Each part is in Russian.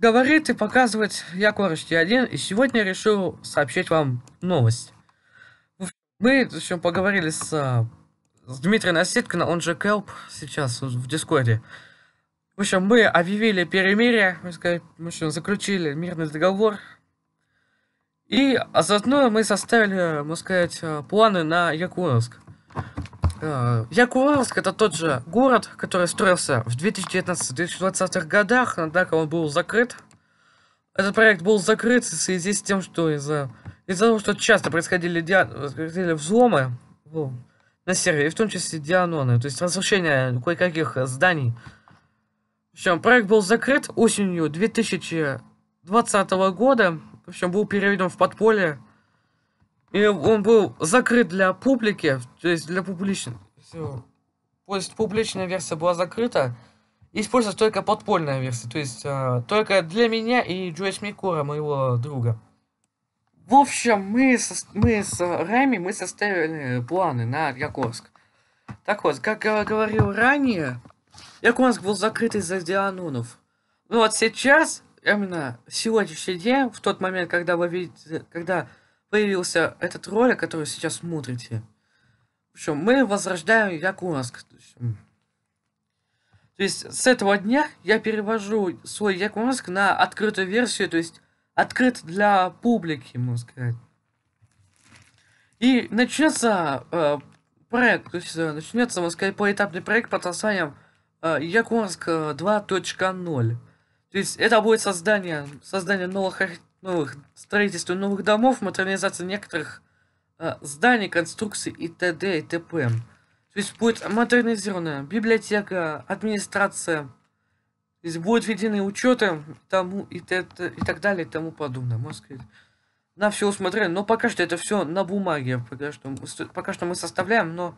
говорит и показывает я короче один и сегодня решил сообщить вам новость. Мы в общем поговорили с, э, с Дмитрием Осеткиным, он же Келп, сейчас в Дискорде. В общем, мы объявили перемирие, мы, сказали, в общем, заключили мирный договор. И а заодно мы составили, можно сказать, э, планы на Якуновск. Э, Якуровск это тот же город, который строился в 2019-2020 годах, однако он был закрыт. Этот проект был закрыт в связи с тем, что из-за из-за того, что часто происходили, диа... происходили взломы ну, на сервере, в том числе дианоны, то есть разрушение кое-каких зданий. В общем, проект был закрыт осенью 2020 года, в общем, был переведен в подполье и он был закрыт для публики, то есть для публичной. То есть публичная версия была закрыта. Использовалась только подпольная версия, то есть э, только для меня и Джойс Микора, моего друга. В общем, мы, со, мы с Рами мы составили планы на Якорск. Так вот, как я говорил ранее, Якорск был закрыт из-за дианунов. Ну вот сейчас, именно сегодняшний день, в тот момент, когда вы видите, когда появился этот ролик, который сейчас смотрите. В общем, мы возрождаем Якунск. То есть с этого дня я перевожу свой Якунск на открытую версию, то есть открыт для публики, можно сказать. И начнется э, проект, то есть э, начнется, можно сказать, поэтапный проект под названием э, Якунск 2.0. Э, то есть это будет создание, создание новых архитектур новых, строительство новых домов, модернизация некоторых э, зданий, конструкций и т.д. и т.п. То есть будет модернизирована библиотека, администрация, то есть будут введены учеты тому и, т, и так далее и тому подобное, можно сказать. На все усмотрено, но пока что это все на бумаге, пока что, пока что мы составляем, но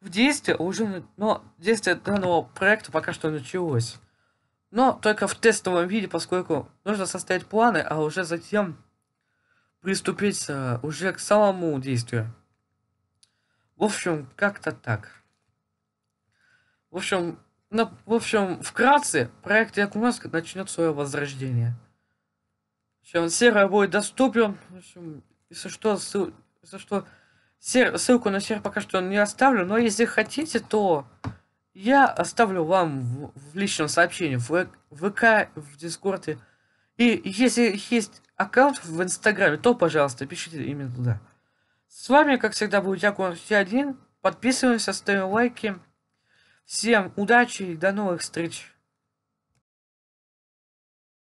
в действии уже, но действие данного проекта пока что началось. Но только в тестовом виде, поскольку нужно составить планы, а уже затем приступить э, уже к самому действию. В общем, как-то так. В общем, на, в общем, вкратце, проект Якумаск начнет свое возрождение. В общем, сервер будет доступен. В общем, если что, ссыл, если что сер, ссылку на сервер пока что не оставлю, но если хотите, то я оставлю вам в, в личном сообщении в, ВК, э-, в э Дискорде. И если есть аккаунт в Инстаграме, то, пожалуйста, пишите именно туда. С вами, как всегда, был Якон один. Подписываемся, ставим лайки. Всем удачи и до новых встреч!